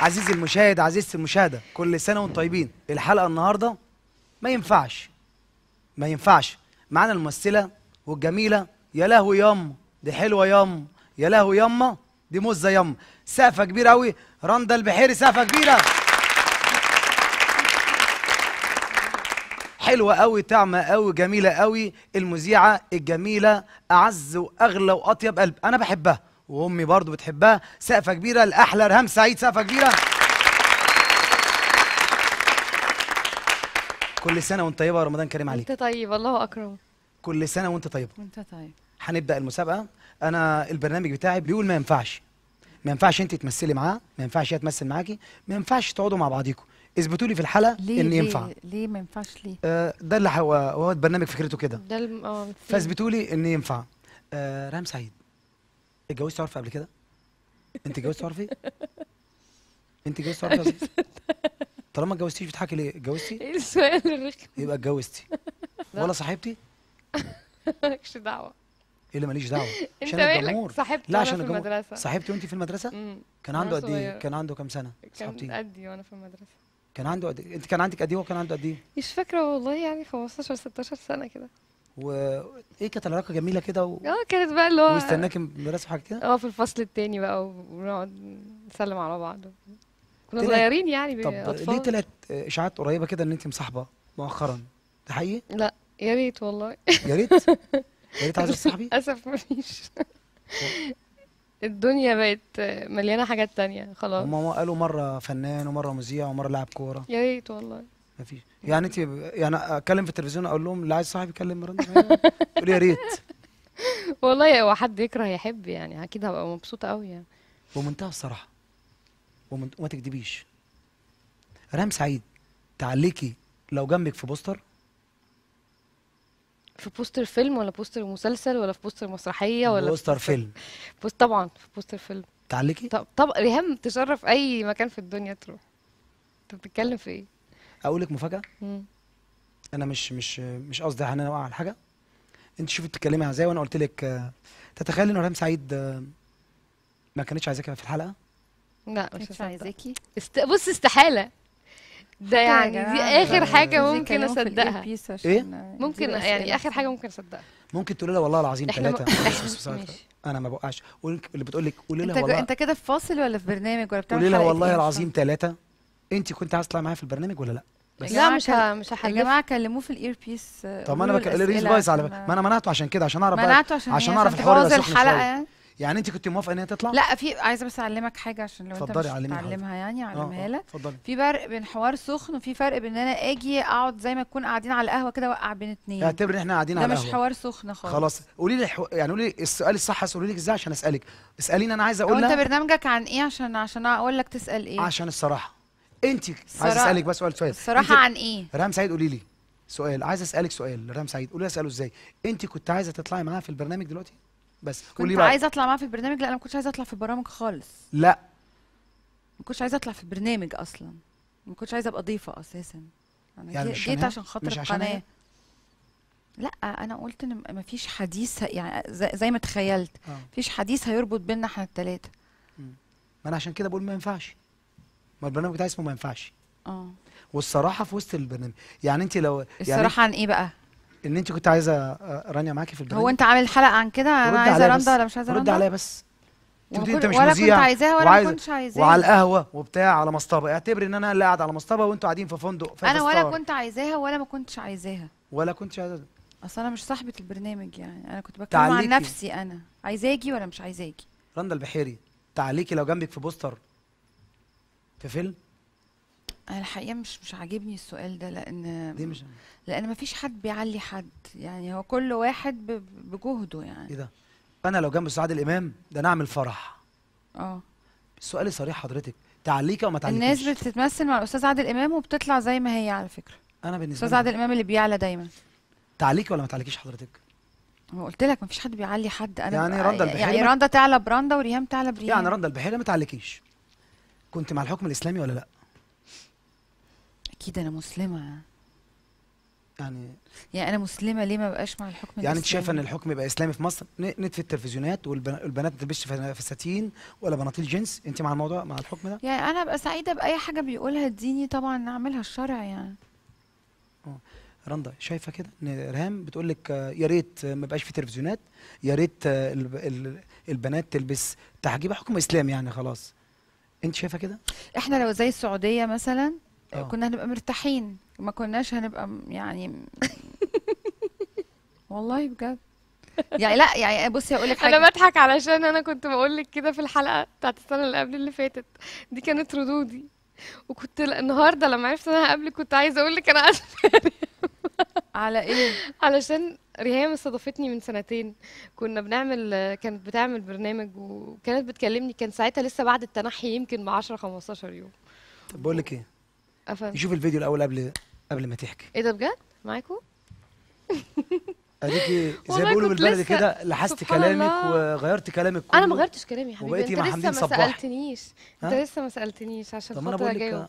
عزيزي المشاهد عزيزتي المشاهده كل سنه وانتم طيبين الحلقه النهارده ما ينفعش ما ينفعش معانا الممثله والجميله يا لهوي يام دي حلوه يام يا لهوي ياما دي مزه يام سقفه كبيره قوي رندا البحيري سقفه كبيره حلوه قوي طعمه قوي جميله قوي المذيعه الجميله اعز واغلى واطيب قلب انا بحبها وامي برضو بتحبها سقفه كبيره لاحلى ارهام سعيد سقفه كبيره كل سنه وانت طيبه ورمضان كريم عليك انت طيب الله اكرم كل سنه وانت طيبه وانت طيب هنبدا المسابقه انا البرنامج بتاعي بيقول ما ينفعش ما ينفعش انت تمثلي معاه ما ينفعش هي تمثل معاكي ما ينفعش تقعدوا مع بعضيكم اثبتوا لي في الحلقه ليه ان ينفع ليه, ليه ما ينفعش ليه آه ده اللي هو هو البرنامج فكرته كده ده اه فاثبتوا لي ان ينفع آه رام سعيد اتجوزتي عرفي قبل كده؟ انت اتجوزتي عرفي؟ انت اتجوزتي عرفي؟ طالما ما اتجوزتيش بتضحكي ليه؟ اتجوزتي؟ ايه السؤال الرخم يبقى اتجوزتي ولا صاحبتي؟ مالكش دعوه ايه اللي ماليش دعوه؟ عشان الجمهور صاحبتي لا عشان الجمهور صاحبتي وانت ايه؟ ايه في المدرسه؟ كان عنده قد ايه؟ كان عنده كام سنه؟ صاحبتي كان قدي وانا في المدرسه كان عنده قد انت كان عندك قد ايه وكان عنده قد ايه؟ مش فاكره والله يعني 15 16 سنه كده وايه كانت العلاقه جميله كده و... اه كانت بقى اللي هو واستناكي مدرسه وحاجه كده اه في الفصل التاني بقى ونقعد نسلم على بعض كنا صغيرين يعني طب أطفال. ليه طلعت اشاعات قريبه كده ان انت مصاحبه مؤخرا ده حقيقي لا يا ريت والله يا ريت يا ريت عايزه تصاحبي؟ للاسف مفيش الدنيا بقت مليانه حاجات تانية خلاص هما قالوا مره فنان ومره مذيع ومره لاعب كوره يا ريت والله فيش يعني انت يعني اكلم في التلفزيون اقول لهم اللي عايز صاحبي يكلم مرند تقول يا ريت والله هو حد يكره يحب يعني اكيد هبقى مبسوطه قوي يعني بمنتهى الصراحه ومن... وما تكدبيش رام سعيد تعليكي لو جنبك في بوستر في بوستر فيلم ولا بوستر مسلسل ولا في بوستر مسرحيه ولا بوستر بوستر فيلم بوست طبعا في بوستر فيلم تعليكي طب طب ريهام تشرف اي مكان في الدنيا تروح انت بتتكلم في ايه اقول لك مفاجاه مم. انا مش مش مش قصدي ان انا اوقع على حاجه انت شوفي بتتكلمي ازاي وانا قلت لك آه، تتخيل ان رام سعيد آه، ما كانتش عايزاكي في الحلقه لا مش عايزاكي است... بص استحاله ده يعني دي يعني اخر حاجه ممكن اصدقها ايه ممكن يعني اخر حاجه ممكن اصدقها ممكن تقولي لها والله العظيم ثلاثه م... انا ما بوقعش اللي بتقول لك قولي لها والله انت كده في فاصل ولا في برنامج ولا بتعمل قولي لها والله إيه؟ العظيم ثلاثه انت كنت عايز تطلعي معايا في البرنامج ولا لا بس لا مش ها مش هحلف يا جماعه كلموه في الاير بيس آه، طب ما انا بكلم الريس بايظ على ما انا منعته عشان كده عشان اعرف منعته عشان اعرف الحوار ده الحلقه يعني. يعني انت كنت موافقه ان هي تطلع؟ لا في عايزه بس اعلمك حاجه عشان لو انت مش تعلمها يعني اعلمها آه، آه، لك في فرق بين حوار سخن وفي فرق بين ان انا اجي اقعد زي ما تكون قاعدين على القهوه كده وقع بين اتنين اعتبر ان احنا قاعدين على القهوه ده مش حوار سخن خالص خلاص قولي لي حو... يعني قولي السؤال الصح اسالوا لك ازاي عشان اسالك اساليني انا عايزه اقول لك انت برنامجك عن ايه عشان عشان اقول لك تسال ايه؟ عشان الصراحه انت عايز اسالك بس سؤال سؤال الصراحه عن ايه رام سعيد قولي لي سؤال عايز اسالك سؤال رام سعيد قولي اساله ازاي انت كنت عايزه تطلعي معاها في البرنامج دلوقتي بس قولي كنت عايزه اطلع معاها في البرنامج لا انا ما كنتش عايزه اطلع في البرامج خالص لا ما كنتش عايزه اطلع في البرنامج اصلا ما كنتش عايزه ابقى ضيفه اساسا انا يعني جيت عشان خاطر القناه لا انا قلت ان مفيش حديث يعني زي ما تخيلت آه. مفيش حديث هيربط بينا احنا الثلاثه ما انا عشان كده بقول ما ينفعش ما البرنامج بتاعي اسمه ما ينفعش اه والصراحه في وسط البرنامج يعني انت لو يعني الصراحه عن ايه بقى ان انت كنت عايزه آه، رانيا معاكي في البرنامج هو انت عامل حلقه عن كده انا عايزه رندا ولا مش عايزه رندا رد عليا بس انت مش ولا مزيع كنت عايزاها ولا وعايز... كنتش عايزاها وعلى القهوه وبتاع على مصطبه اعتبري ان انا اللي قاعد على مصطبه وانتوا قاعدين في فندق في انا ولا كنت عايزاها ولا ما كنتش عايزاها ولا كنتش عايزاها اصل انا مش صاحبه البرنامج يعني انا كنت بتكلم عن نفسي انا عايزاكي ولا مش عايزاكي رندا البحيري تعليقي لو جنبك في بوستر في فيلم الحقيقه مش مش عاجبني السؤال ده لان ليه مش لان مفيش حد بيعلي حد يعني هو كل واحد بجهده يعني ايه ده انا لو جنب استاذ عادل امام ده انا اعمل فرح اه سؤالي صريح حضرتك تعليك او ما الناس بتتمثل مع الاستاذ عادل امام وبتطلع زي ما هي على فكره انا بالنسبه استاذ عادل امام اللي بيعلى دايما تعليك ولا ما تعليكيش حضرتك ما قلت لك مفيش حد بيعلي حد انا يعني رندا البحيري يعني رندا تعلى براندا وريهام تعلى بريهام يعني رندا البحيره ما تعليكيش كنت مع الحكم الاسلامي ولا لا اكيد انا مسلمه يعني يعني انا مسلمه ليه ما بقاش مع الحكم يعني انت شايفه ان الحكم يبقى اسلامي في مصر نتف التلفزيونات والبنات ما تلبسش فساتين ولا بناطيل جينز انت مع الموضوع مع الحكم ده يعني انا ابقى سعيده باي حاجه بيقولها الديني طبعا نعملها الشرع يعني رندا شايفه كده ان ارهام بتقول لك يا ريت ما يبقاش في تلفزيونات يا ريت البنات تلبس تحجيب حكم اسلامي يعني خلاص انت شايفه كده احنا لو زي السعوديه مثلا أوه. كنا هنبقى مرتاحين ما كناش هنبقى يعني والله بجد يعني لا يعني بصي هقول لك حاجه انا بضحك علشان انا كنت بقول لك كده في الحلقه بتاعت السنه اللي قبل اللي فاتت دي كانت ردودي وكنت النهارده لما عرفت ان انا هقابلك كنت عايزه اقول لك انا اسفه على ايه؟ علشان ريهام استضافتني من سنتين كنا بنعمل كانت بتعمل برنامج وكانت بتكلمني كان ساعتها لسه بعد التنحي يمكن ب 10 15 يوم طب بقول لك ايه؟ أفهم. نشوف الفيديو الاول قبل قبل ما تحكي ايه ده بجد؟ معاكم؟ اديكي إيه؟ زي ما بيقولوا بالبلدي كده لحست كلامك وغيرت كلامك كله انا ما غيرتش كلامي يا حبيبي انت لسه ما سالتنيش انت لسه ما سالتنيش عشان خاطر اجاوب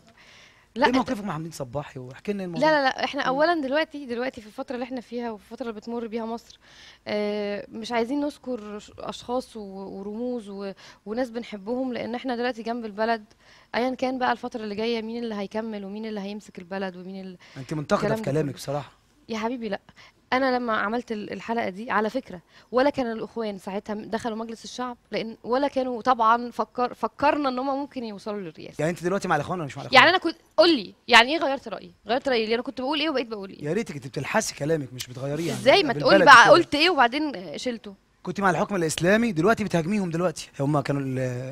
لا ايه موقفك مع حمدين صباحي واحكي لنا الموضوع لا لا لا احنا اولا دلوقتي دلوقتي في الفتره اللي احنا فيها وفي الفتره اللي بتمر بيها مصر اه مش عايزين نذكر اشخاص ورموز وناس بنحبهم لان احنا دلوقتي جنب البلد ايا كان بقى الفتره اللي جايه مين اللي هيكمل ومين اللي هيمسك البلد ومين اللي انت منتقده في كلامك بصراحه يا حبيبي لا انا لما عملت الحلقه دي على فكره ولا كان الاخوان ساعتها دخلوا مجلس الشعب لان ولا كانوا طبعا فكر فكرنا ان هم ممكن يوصلوا للرئاسه يعني انت دلوقتي مع الاخوان ولا مش مع الاخوان يعني انا كنت قول لي يعني ايه غيرت رايي غيرت رايي ليه انا كنت بقول ايه وبقيت بقول ايه يا ريتك انت بتلحسي كلامك مش بتغيريه يعني. ازاي ما تقولي بقى قلت ايه وبعدين شلته كنت مع الحكم الاسلامي دلوقتي بتهاجميهم دلوقتي هم كانوا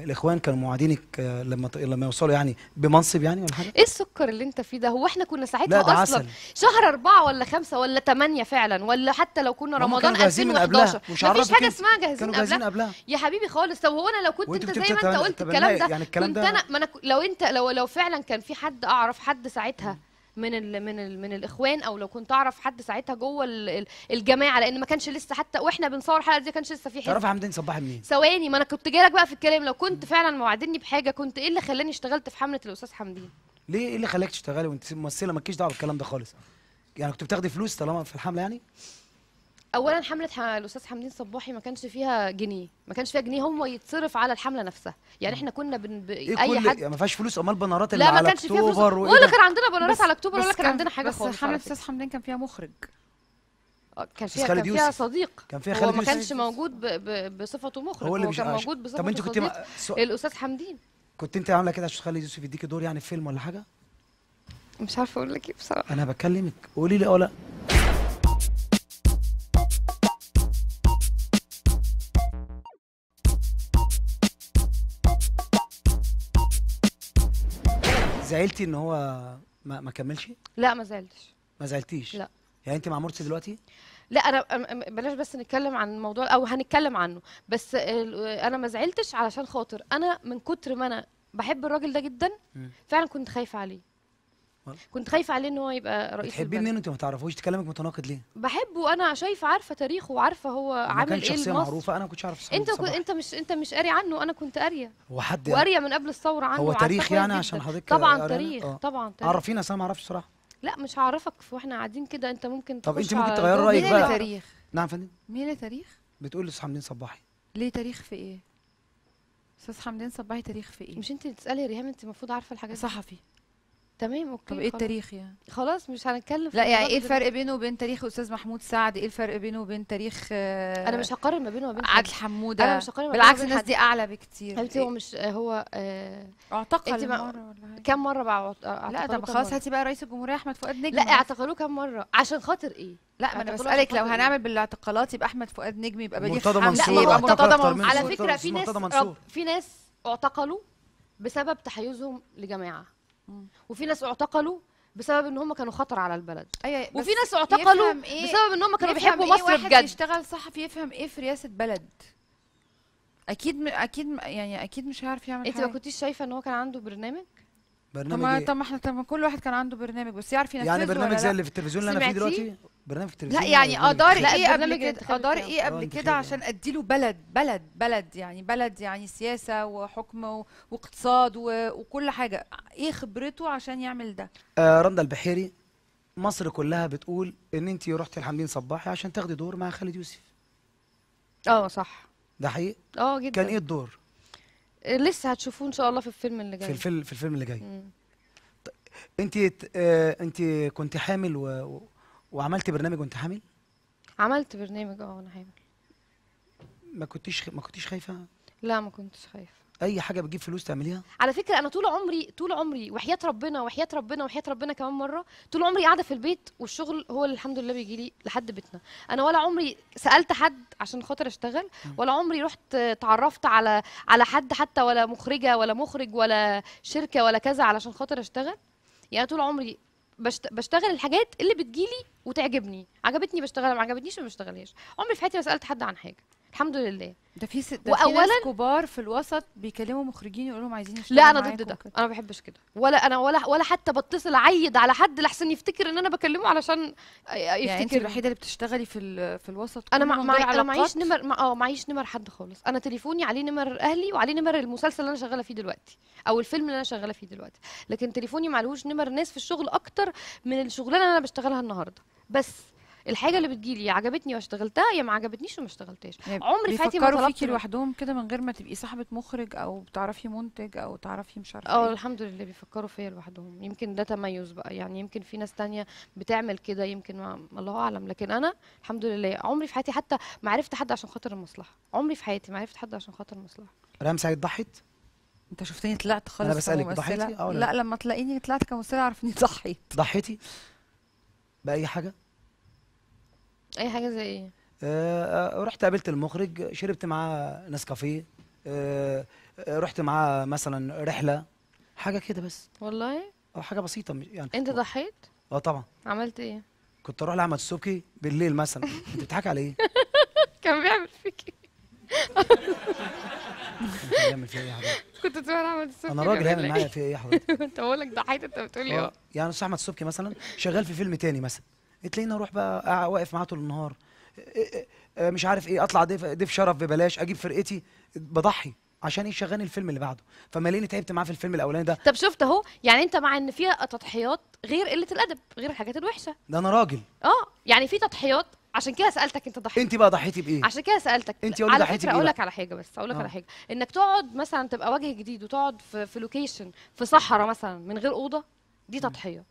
الاخوان كانوا معادينك آه، لما لما يوصلوا يعني بمنصب يعني ولا حاجه ايه السكر اللي انت فيه ده هو احنا كنا ساعتها اصلا عسل. شهر أربعة ولا خمسة ولا ثمانية فعلا ولا حتى لو كنا رمضان 2011 مفيش حاجه اسمها جاهزين قبلها. قبلها يا حبيبي خالص طب هو انا لو كنت انت زي ما انت قلت الكلام ده يعني الكلام كنت انا ما انا لو انت لو لو فعلا كان في حد اعرف حد ساعتها من الـ من الـ من الاخوان او لو كنت اعرف حد ساعتها جوه الجماعه لان ما كانش لسه حتى واحنا بنصور الحلقه دي ما كانش لسه في حزب تعرف حمدين صباح منين ثواني ما انا كنت جاي لك بقى في الكلام لو كنت فعلا موعدني بحاجه كنت ايه اللي خلاني اشتغلت في حمله الاستاذ حمدين ليه ايه اللي خلاك تشتغلي وانت ممثله ما لكيش دعوه بالكلام ده خالص يعني كنت بتاخدي فلوس طالما في الحمله يعني اولا حمله الاستاذ حمدين صباحي ما كانش فيها جنيه ما كانش فيها جنيه هو يتصرف على الحمله نفسها يعني احنا كنا بن... ب... إيه اي حد يعني ما فيهاش فلوس امال بنارات اللي لا على ما كانش فيها فلوس ولا كان عندنا بنارات على اكتوبر ولا كان عندنا حاجه بس خالص بس حمله الاستاذ حمدين كان فيها مخرج آه، كان فيها كان فيها صديق كان فيها خالد هو ما كانش موجود ب... ب... بصفته مخرج هو, اللي هو كان موجود بصفته طب انت كنت الاستاذ حمدين كنت انت عامله كده عشان خالد يوسف يديكي دور يعني في فيلم ولا حاجه مش عارفه اقول لك ايه بصراحه انا بكلمك قولي لي اه لا زعلتي ان هو ما, ما كملش؟ لا ما زعلتش ما زعلتيش؟ لا يعني انت مع مرسي دلوقتي؟ لا انا بلاش بس نتكلم عن الموضوع او هنتكلم عنه بس انا ما زعلتش علشان خاطر انا من كتر ما انا بحب الراجل ده جدا فعلا كنت خايفه عليه كنت خايفه عليه ان هو يبقى رئيس بتحبيه منين انت ما تعرفوش كلامك متناقض ليه بحبه انا شايفه عارفه تاريخه وعارفه هو عامل ايه شخصيه المصر. معروفه انا ما كنتش اعرف انت كنت انت مش انت مش قاري عنه انا كنت قاريه هو حد يعني وقاريه من قبل الثوره عنه هو تاريخ يعني عشان حضرتك طبعا تاريخ آه. طبعا تاريخ عرفينا انا ما اعرفش صراحه لا مش هعرفك واحنا قاعدين كده انت ممكن طب انت ممكن تغير رايك بقى تاريخ نعم فندم مين تاريخ بتقول لي حمدين صباحي ليه تاريخ في ايه استاذ حمدان صباحي تاريخ في ايه مش انت بتسالي ريهام انت المفروض عارفه الحاجات صحفي تمام اوكي طب ايه التاريخ يعني خلاص مش هنتكلم لا يعني ايه الفرق بينه وبين تاريخ استاذ محمود سعد ايه الفرق بينه وبين تاريخ آه، انا مش هقارن ما بينه وما بين عادل حموده انا مش هقارن بالعكس الناس دي اعلى بكتير انت إيه؟ هو مش آه، هو آه اعتقل مره ولا كم مره بقى لا طب خلاص هاتي بقى رئيس الجمهوريه احمد فؤاد نجم لا اعتقلوه كم مره عشان خاطر ايه لا ما انا بسالك لو هنعمل إيه؟ بالاعتقالات يبقى احمد فؤاد نجم يبقى بديل مرتضى منصور يبقى مرتضى منصور على فكره في ناس آه، في ناس اعتقلوا بسبب تحيزهم لجماعه وفي ناس اعتقلوا بسبب ان هم كانوا خطر على البلد أيوة وفي ناس اعتقلوا إيه بسبب ان هم كانوا بيحبوا إيه مصر واحد بجد يشتغل صحفي يفهم ايه في رئاسه بلد اكيد م... اكيد م... يعني اكيد مش هيعرف يعمل انت ما كنتيش شايفه ان هو كان عنده برنامج برنامج طب إيه؟ طب ما احنا طب كل واحد كان عنده برنامج بس يعرف ينفذه يعني برنامج زي اللي في التلفزيون اللي انا فيه دلوقتي برنامج تلفزيون لا يعني إيه ادار ايه قبل كده ادار ايه قبل كده عشان ادي له بلد بلد بلد يعني بلد يعني سياسه وحكم واقتصاد وكل حاجه ايه خبرته عشان يعمل ده آه رندا البحيري مصر كلها بتقول ان انت رحتي لحمدين صباحي عشان تاخدي دور مع خالد يوسف اه صح ده حقيقي اه جدا كان ايه الدور آه، لسه هتشوفوه ان شاء الله في الفيلم اللي جاي في الفيلم في الفيلم اللي جاي انت آه، انت كنت حامل و... وعملت برنامج وانت حامل؟ عملت برنامج اه وانا حامل ما كنتيش ما كنتيش خايفه؟ لا ما كنتش خايفه اي حاجه بتجيب فلوس تعمليها على فكره انا طول عمري طول عمري وحياه ربنا وحياه ربنا وحياه ربنا كمان مره طول عمري قاعده في البيت والشغل هو اللي الحمد لله بيجي لي لحد بيتنا انا ولا عمري سالت حد عشان خاطر اشتغل ولا عمري رحت اتعرفت على على حد حتى ولا مخرجه ولا مخرج ولا شركه ولا كذا علشان خاطر اشتغل يعني طول عمري بشت... بشتغل الحاجات اللي بتجيلي وتعجبني عجبتني بشتغلها ما عجبتنيش ما بشتغلهاش عمري في حياتي ما سالت حد عن حاجه الحمد لله ده في ست ده وأولاً... في ناس كبار في الوسط بيكلموا مخرجين يقولوا لهم عايزين اشتغل لا انا ضد ده انا ما بحبش كده ولا انا ولا ولا حتى بتصل اعيد على حد لحسن يفتكر ان انا بكلمه علشان يفتكر يعني انت الوحيده اللي بتشتغلي في ال... في الوسط انا مع... معي انا معيش نمر اه معيش نمر حد خالص انا تليفوني عليه نمر اهلي وعليه نمر المسلسل اللي انا شغاله فيه دلوقتي او الفيلم اللي انا شغاله فيه دلوقتي لكن تليفوني معلهوش نمر ناس في الشغل اكتر من الشغلانه اللي انا بشتغلها النهارده بس الحاجه اللي بتجيلي عجبتني واشتغلتها يا ما عجبتنيش وما اشتغلتهاش يعني عمري في حياتي ما طلبت فيكي لوحدهم كده من غير ما تبقي صاحبه مخرج او بتعرفي منتج او تعرفي مش عارفه اه إيه؟ الحمد لله بيفكروا فيا لوحدهم يمكن ده تميز بقى يعني يمكن في ناس تانية بتعمل كده يمكن ما الله اعلم لكن انا الحمد لله عمري في حياتي حتى ما عرفت حد عشان خاطر المصلحه عمري في حياتي ما عرفت حد عشان خاطر المصلحه رام سعيد ضحيت انت شفتني طلعت خالص انا بسالك ضحيتي آه لا لما تلاقيني طلعت كممثله اعرف اني ضحيت ضحيتي باي حاجه اي حاجه زي ايه آه،, آه رحت قابلت المخرج شربت معاه نسكافيه آه،, آه رحت معاه مثلا رحله حاجه كده بس والله او حاجه بسيطه يعني انت ضحيت اه طبعا عملت ايه كنت اروح لاحمد السبكي بالليل مثلا انت بتضحك على ايه كان بيعمل فيك إيه؟ بيعمل فيا ايه يا كنت تروح لاحمد السبكي انا راجل هيعمل إيه؟ معايا فيا ايه يا حضرتك انت بقول لك ضحيت انت بتقول لي اه يعني استاذ احمد السبكي مثلا شغال في فيلم تاني مثلا تلاقيني اروح بقى واقف معاه طول النهار إيه، إيه، إيه، مش عارف ايه اطلع ضيف ضيف شرف ببلاش اجيب فرقتي بضحي عشان يشغلني الفيلم اللي بعده فما تعبت معاه في الفيلم الاولاني ده طب شفت اهو يعني انت مع ان في تضحيات غير قله الادب غير الحاجات الوحشه ده انا راجل اه يعني في تضحيات عشان كده سالتك انت ضحيتي انت بقى ضحيتي بايه عشان كده سالتك انت قولي على فكره اقول لك على حاجه بس اقول لك اه. على حاجه انك تقعد مثلا تبقى وجه جديد وتقعد في, في لوكيشن في صحراء مثلا من غير اوضه دي تضحيه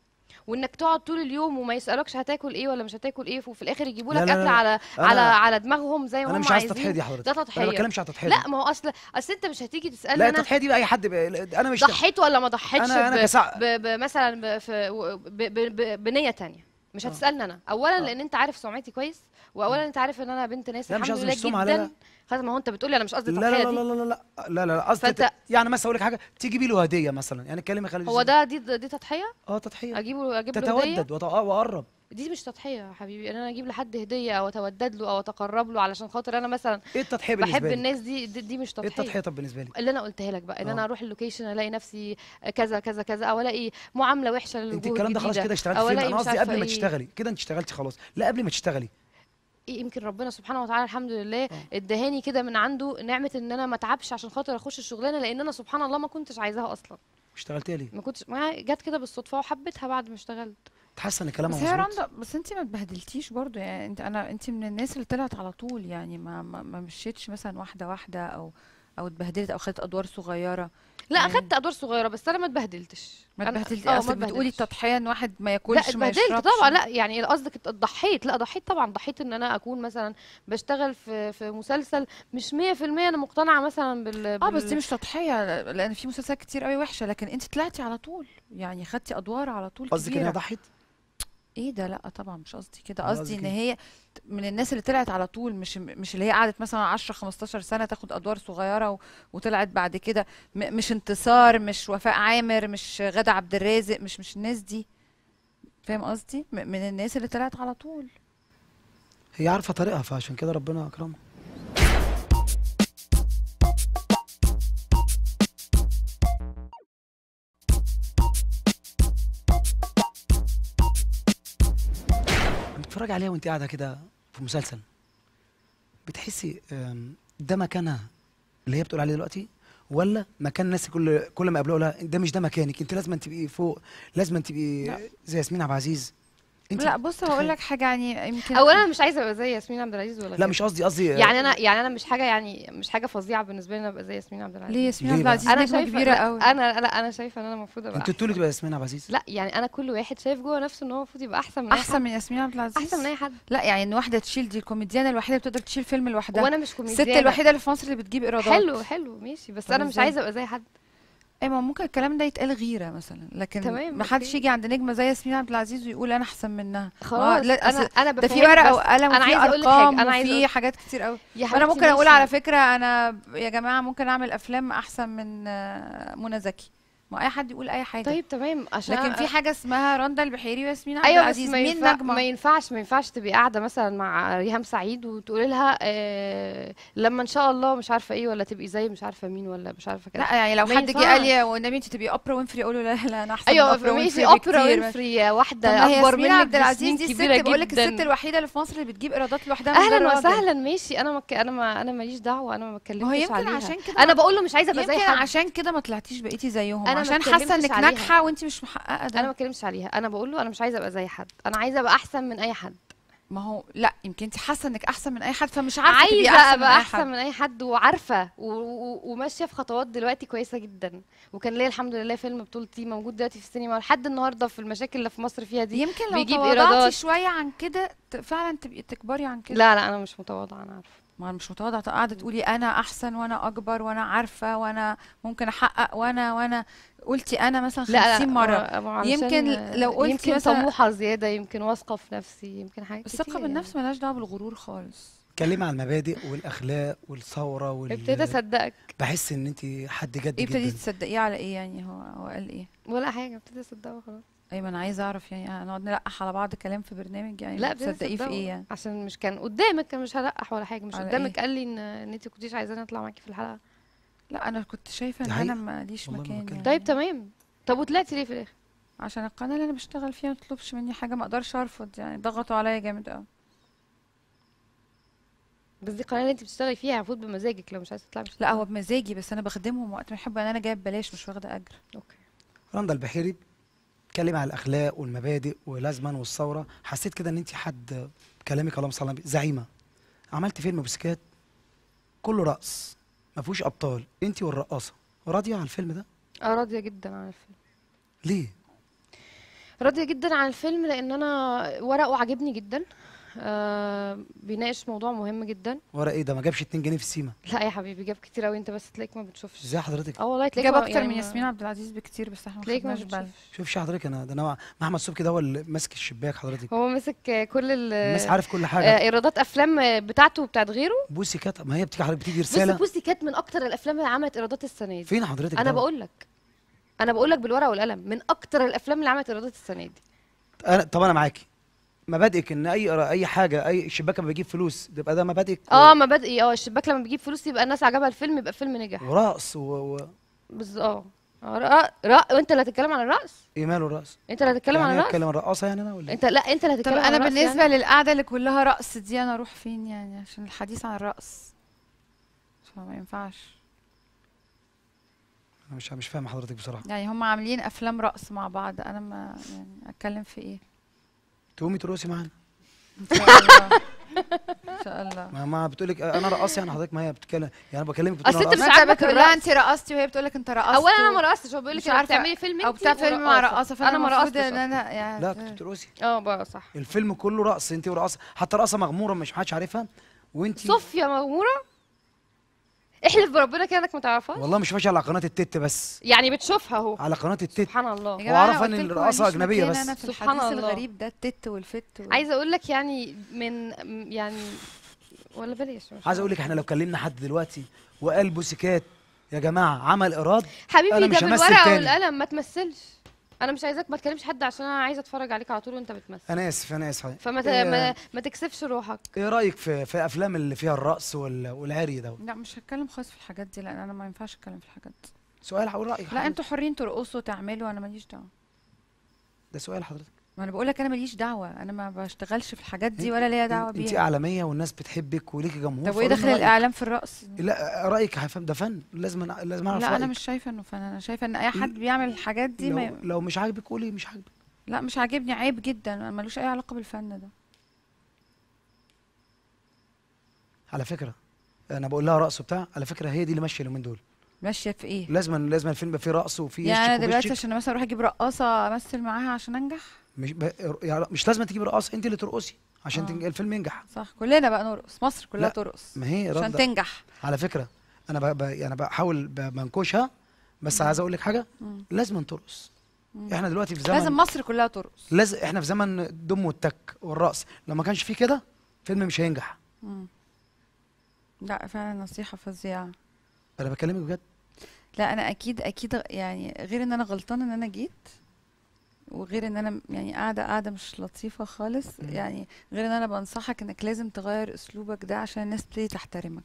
وانك تقعد طول اليوم وما يسالكش هتاكل ايه ولا مش هتاكل ايه وفي الاخر يجيبوا لك اكل على على على دماغهم زي ما هم عايزين انا مش عايز تضحيه دي حضرتك ده تضحيه انا ما بتكلمش على تضحيه لا ما هو اصل اصل انت مش هتيجي تسالني لا التضحيه دي اي حد انا مش ضحيت ولا ما ضحيتش انا انا مثلا بنيه ثانيه مش آه. هتسالني انا اولا آه. لان انت عارف سمعتي كويس واولا انت عارف ان انا بنت ناس لا مش قصدي لله سمعة، لا، لا. خلاص ما هو انت بتقولي انا مش قصدي لا لا لا لا لا لا لا لا لا قصدي فت... يعني مثلا اقول لك حاجه تجيبي له هديه مثلا يعني اتكلمي خلي هو ده دي دي تضحيه اه تضحيه اجيبه اجيب له هديه تتودد آه، واقرب دي مش تضحيه يا حبيبي ان انا اجيب لحد هديه او اتودد له او اتقرب له علشان خاطر انا مثلا ايه التضحيه بالنسبه بحب الناس دي دي, دي مش ايه التضحيه طب بالنسبه لي اللي انا قلتها لك بقى ان انا آه. اروح اللوكيشن الاقي نفسي كذا كذا كذا او الاقي معامله وحشه انت الكلام ده خلاص كده اشتغلتي فين انا قصدي قبل ما إيه. تشتغلي كده انت اشتغلتي خلاص لا قبل ما تشتغلي ايه، يمكن ربنا سبحانه وتعالى الحمد لله اه. ادهاني كده من عنده نعمه ان انا ما اتعبش عشان خاطر اخش الشغلانه لان انا سبحان الله ما كنتش عايزاها اصلا اشتغلتيها ليه ما كنتش ما جت كده بالصدفه وحبيتها بعد ما اشتغلت حاسه ان كلامها بس هي رندا بس انت ما اتبهدلتيش برضو يعني انت انا انت من الناس اللي طلعت على طول يعني ما, ما مشيتش مثلا واحده واحده او او اتبهدلت او خدت ادوار صغيره لا اخدت يعني ادوار صغيره بس انا ما اتبهدلتش ما آه، اتبهدلتش اصل بتقولي التضحيه ان واحد ما ياكلش لا اتبهدلت طبعا لا يعني قصدك ضحيت لا ضحيت طبعا ضحيت ان انا اكون مثلا بشتغل في في مسلسل مش 100% انا مقتنعه مثلا بال, آه، بال... اه بس دي مش تضحيه لان في مسلسلات كتير قوي وحشه لكن انت طلعتي على طول يعني خدتي ادوار على طول قصدك انها ضحيت ايه ده لا طبعا مش قصدي كده قصدي ان هي من الناس اللي طلعت على طول مش مش اللي هي قعدت مثلا 10 15 سنه تاخد ادوار صغيره وطلعت بعد كده مش انتصار مش وفاء عامر مش غادة عبد الرازق مش مش الناس دي فاهم قصدي من الناس اللي طلعت على طول هي عارفه طريقها فعشان كده ربنا اكرمها بتتفرج عليها وانت قاعده كده في مسلسل بتحسي ده مكانها اللي هي بتقول عليه دلوقتي ولا مكان الناس كل كل ما قابلوها ده مش ده مكانك انت لازم تبقي فوق لازم تبقي زي ياسمين عبد العزيز انت لا بص هقول لك حاجه يعني يمكن اولا مش عايزه ابقى زي ياسمين عبد العزيز ولا لا مش قصدي قصدي يعني انا يعني انا مش حاجه يعني مش حاجه فظيعه بالنسبه لي انا ابقى زي ياسمين عبد العزيز ليه ياسمين عبد العزيز انا شايفه كبيره قوي انا لا انا شايفه ان انا المفروض ابقى انت تقولي تبقى ياسمين عبد العزيز لا يعني انا كل واحد شايف جوه نفسه ان هو المفروض يبقى احسن من احسن من ياسمين عبد العزيز احسن من اي حد لا يعني ان واحده تشيل دي الكوميديانه الوحيده اللي بتقدر تشيل فيلم لوحدها وانا مش كوميديان الست الوحيده اللي في مصر اللي بتجيب ايرادات حلو حلو ماشي بس انا مش عايزه ابقى زي حد اي ما ممكن الكلام ده يتقال غيره مثلا لكن تمام ما حدش يجي عند نجمه زي ياسمين عبد العزيز ويقول انا احسن منها آه، خلاص لا انا انا ده في ورقه وقلم وفي ارقام وفي حاجات كتير قوي انا ممكن اقول على فكره انا يا جماعه ممكن اعمل افلام احسن من آه، منى زكي ما اي حد يقول اي حاجه طيب تمام عشان لكن في حاجه اسمها رندا البحيري وياسمين عبد أيوة العزيز مين ينفع... نجمه ما ينفعش ما ينفعش تبقي قاعده مثلا مع ريهام سعيد وتقولي لها آه لما ان شاء الله مش عارفه ايه ولا تبقي زي مش عارفه مين ولا مش عارفه كده لا يعني لو حد جه قال لي وانما انت تبقي اوبرا وينفري اقول له لا لا انا احسن ايوه اوبرا وينفري اوبرا وينفري واحده اكبر من عبد العزيز دي الست بقول لك الست الوحيده اللي في مصر اللي بتجيب ايرادات لوحدها اهلا وسهلا ماشي انا مك... انا ما... انا ماليش دعوه انا ما اتكلمتش عليها انا بقول له مش عايزه ابقى زي حد عشان كده ما طلعتيش بقيتي زيهم عشان حاسه انك ناجحه وانت مش محققه ده انا ما اتكلمش عليها انا بقول له انا مش عايزه ابقى زي حد انا عايزه ابقى احسن من اي حد ما هو لا يمكن انت حاسه انك احسن من اي حد فمش عارفه عايزه ابقى احسن من اي حد وعارفه وماشيه في خطوات دلوقتي كويسه جدا وكان ليا الحمد لله فيلم بطولتي موجود دلوقتي في السينما لحد النهارده في المشاكل اللي في مصر فيها دي يمكن لو بيجيب ايرادات شويه عن كده فعلا تبقي تكبري عن كده لا لا انا مش متواضعه انا عارفه ما مش متواضعه قاعده تقولي انا احسن وانا اكبر وانا عارفه وانا ممكن احقق وانا وانا قلتي انا مثلا 50 مره يمكن لو قلتي يمكن مثلا طموحه زياده يمكن واثقه في نفسي يمكن حاجه كتير الثقه يعني. بالنفس يعني. ملهاش دعوه بالغرور خالص اتكلمي عن المبادئ والاخلاق والثوره وال ابتدي اصدقك بحس ان انت حد جد ابتدي تصدقيه على ايه يعني هو هو قال ايه ولا حاجه ابتدي اصدقه خلاص ايمن أيوة، عايزه اعرف يعني هنقعد آه، نلقح على بعض كلام في برنامج يعني لا بتصدقيه في ايه يعني عشان مش كان قدامك كان مش هلقح ولا حاجه مش قدامك إيه؟ قال لي ان, إن انت كنتيش عايزاني اطلع معاكي في الحلقه لا انا كنت شايفه ان انا ماليش مكان يعني. طيب تمام طب وطلعتي ليه في الاخر عشان القناه اللي انا بشتغل فيها ما تطلبش مني حاجه ما اقدرش ارفض يعني ضغطوا عليا جامد قوي بس دي القناه اللي انت بتشتغلي فيها المفروض بمزاجك لو مش عايزه تطلعي لا هو بمزاجي بس انا بخدمهم وقت ما يحبوا انا جايه ببلاش مش واخده اجر اوكي رندا البحيري اتكلم على الاخلاق والمبادئ ولازما والثوره حسيت كده ان انت حد كلامك اللهم صل زعيمه عملت فيلم بوسكات كله رقص ما فيهوش ابطال انت والرقاصه راضيه عن الفيلم ده اه راضيه جدا عن الفيلم ليه راضيه جدا عن الفيلم لان انا ورقه عاجبني جدا آه، بيناقش موضوع مهم جدا ورق ايه ده ما جابش 2 جنيه في السيما لا يا حبيبي جاب كتير قوي انت بس تلاقيك ما بتشوفش ازاي حضرتك اه والله تلاقيك جاب اكتر يعني من ياسمين عبد العزيز بكتير بس احنا تلاقيك ما بتشوفش شوفش حضرتك انا ده انا محمد صبحي ده هو اللي ماسك الشباك حضرتك هو ماسك كل ال الناس عارف كل حاجه آه ايرادات افلام بتاعته وبتاعت غيره بوسي كات ما هي بتيجي حضرتك بتيجي رساله بس بوسي كات من اكتر الافلام اللي عملت ايرادات السنه دي فين حضرتك انا بقول لك انا بقول لك بالورقه والقلم من اكتر الافلام اللي عملت ايرادات السنه دي انا طب انا معاكي مبادئك ان اي اي حاجه اي شباك لما بيجيب فلوس يبقى ده مبادئك اه مبادئي اه الشباك لما بيجيب فلوس يبقى الناس عجبها الفيلم يبقى الفيلم نجح ورقص و, و... بز... آه. اه رأ... رأ... وانت اللي هتتكلم عن الرقص؟ ايه ماله الرقص؟ انت اللي هتتكلم يعني عن الرقص؟ هتكلم عن الرقاصه يعني انا ولا إيه؟ انت لا انت اللي هتتكلم عن انا يعني؟ بالنسبه يعني؟ للقعده اللي كلها رقص دي انا اروح فين يعني عشان الحديث عن الرقص فما ينفعش انا مش مش فاهم حضرتك بصراحه يعني هم عاملين افلام رقص مع بعض انا ما يعني اتكلم في ايه تقومي ترقصي معانا ان شاء الله ما ما بتقول لك انا رقصي يعني حضرتك ما هي بتتكلم يعني بكلمك بتقول اصل انت مش عارفه انت رقصتي وهي بتقول لك انت رقصتي اولا انا ما رقصتش هو بيقول لك انت بتعملي فيلم او بتاع فيلم مع رقصه فانا ما رقصتش ان انا يعني لا كنت بترقصي اه بقى صح الفيلم كله رقص انت ورقصه حتى رقصه مغموره مش محدش عارفها وانت صوفيا مغموره احلف بربنا كده انك ما تعرفهاش والله مش ماشي على قناه التت بس يعني بتشوفها اهو على قناه التت سبحان الله واعرف ان الرقصه اجنبيه بس أنا في سبحان الله الغريب ده التت والفت و... عايزه اقول لك يعني من يعني ولا بلاش عايز اقول لك احنا لو كلمنا حد دلوقتي وقال بوسيكات يا جماعه عمل ايراد حبيبي ده بالورقه والقلم ما تمثلش انا مش عايزاك ما تكلمش حد عشان انا عايزه اتفرج عليك على طول وانت بتمثل انا اسف انا اسف فما إيه ما... ما تكسفش روحك ايه رايك في في افلام اللي فيها الرقص والعري ده لا مش هتكلم خالص في الحاجات دي لان انا ما ينفعش اتكلم في الحاجات دي سؤال هقول رايك لا انتوا حرين ترقصوا تعملوا انا ماليش دعوه ده سؤال حضرتك ما انا بقول لك انا ماليش دعوه انا ما بشتغلش في الحاجات دي ولا ليا دعوه بيها انت اعلاميه والناس بتحبك وليكي جمهور طب وايه دخل الاعلام في الرقص لا رايك هفهم ده فن لازم أنا لازم اعرف لا رأيك. انا مش شايفه انه فن انا شايفه ان اي حد بيعمل الحاجات دي لو, ما ي... لو مش عاجبك قولي مش عاجبك لا مش عاجبني عيب جدا ملوش اي علاقه بالفن ده على فكره انا بقول لها رقص وبتاع على فكره هي دي اللي ماشيه اليومين دول ماشيه في ايه لازما لازما الفيلم يبقى فيه رقص وفيه يعني دلوقتي عشان مثلا اروح اجيب رقاصه امثل معاها عشان انجح مش ب... يعني مش لازم تجيب رقاص انت اللي ترقصي عشان آه. تنج... الفيلم ينجح صح كلنا بقى نرقص مصر كلها ترقص ما هي عشان تنجح على فكره انا ب... ب... يعني بحاول بنكشها بس عايز اقول لك حاجه مم. لازم ترقص احنا دلوقتي في زمن لازم مصر كلها ترقص لازم احنا في زمن الدم والتك والرقص لو ما كانش فيه كده فيلم مش هينجح مم. لا فعلا نصيحه فظيعه انا بكلمك بجد لا انا اكيد اكيد يعني غير ان انا غلطانه ان انا جيت وغير ان انا يعني قاعده قاعده مش لطيفه خالص يعني غير ان انا بنصحك انك لازم تغير اسلوبك ده عشان الناس تبتدي تحترمك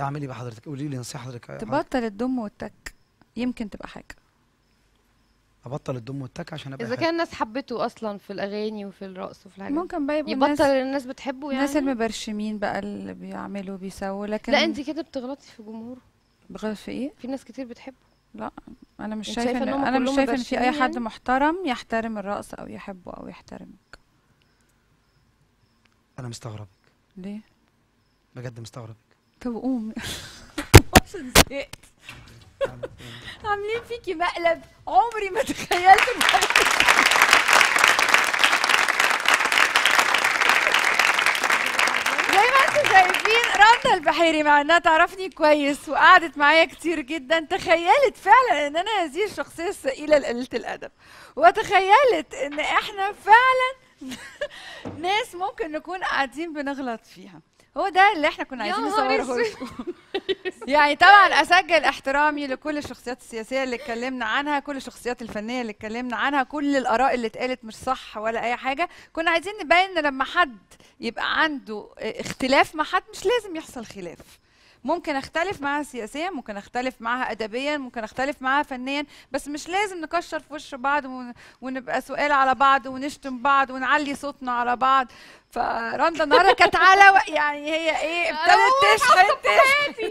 اعمل ايه بقى حضرتك قولي لي نصيحه حضرتك تبطل الدم والتك يمكن تبقى حاجه ابطل الدم والتك عشان ابقى اذا كان الناس حبته اصلا في الاغاني وفي الرقص وفي الحاجات ممكن بقى يبقى يبطل الناس الناس بتحبه يعني الناس المبرشمين بقى اللي بيعملوا بيسووا لكن لا انت كده بتغلطي في جمهوره بغلط في ايه في ناس كتير بتحبه لا انا مش يعني شايفه ان انا مش شايفه ان في اي حد محترم يحترم الرقص او يحبه او يحترمك انا مستغربك ليه بجد مستغربك طب قوم عاملين فيكي مقلب عمري ما تخيلت شايفين رندا البحيري مع انها تعرفني كويس وقعدت معايا كتير جدا تخيلت فعلا ان انا هذه الشخصيه الثقيله لقليله الادب وتخيلت ان احنا فعلا ناس ممكن نكون قاعدين بنغلط فيها هو ده اللي احنا كنا عايزين نصوره يعني طبعا اسجل احترامي لكل الشخصيات السياسيه اللي اتكلمنا عنها كل الشخصيات الفنيه اللي اتكلمنا عنها كل الاراء اللي اتقالت مش صح ولا اي حاجه كنا عايزين نبين لما حد يبقى عنده اختلاف مع حد مش لازم يحصل خلاف ممكن اختلف معاها سياسيا ممكن اختلف معاها ادبيا ممكن اختلف معاها فنيا بس مش لازم نكشر في وش بعض ونبقى سؤال على بعض ونشتم بعض ونعلي صوتنا على بعض فرندا النهارده كانت على يعني هي ايه ابتدت تشحن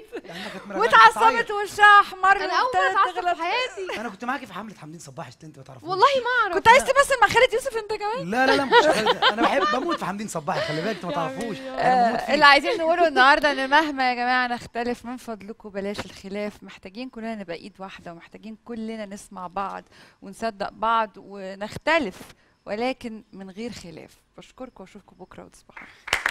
واتعصبت طيب. وشها احمر انا اول مره اتعصب في حياتي انا كنت معاكي في حمله حمدين صباح عشان انت ما تعرفيش والله ما اعرف كنت عايز تمثل مع خالد يوسف انت كمان لا لا لا مش انا بحب بموت في حمدين صباح خلي بالك انت ما تعرفوش آه، اللي عايزين نقوله النهارده ان مهما يا جماعه نختلف من فضلكم بلاش الخلاف محتاجين كلنا نبقى ايد واحده ومحتاجين كلنا نسمع بعض ونصدق بعض ونختلف ولكن من غير خلاف بشكركم واشوفكم بكره وتصبحوا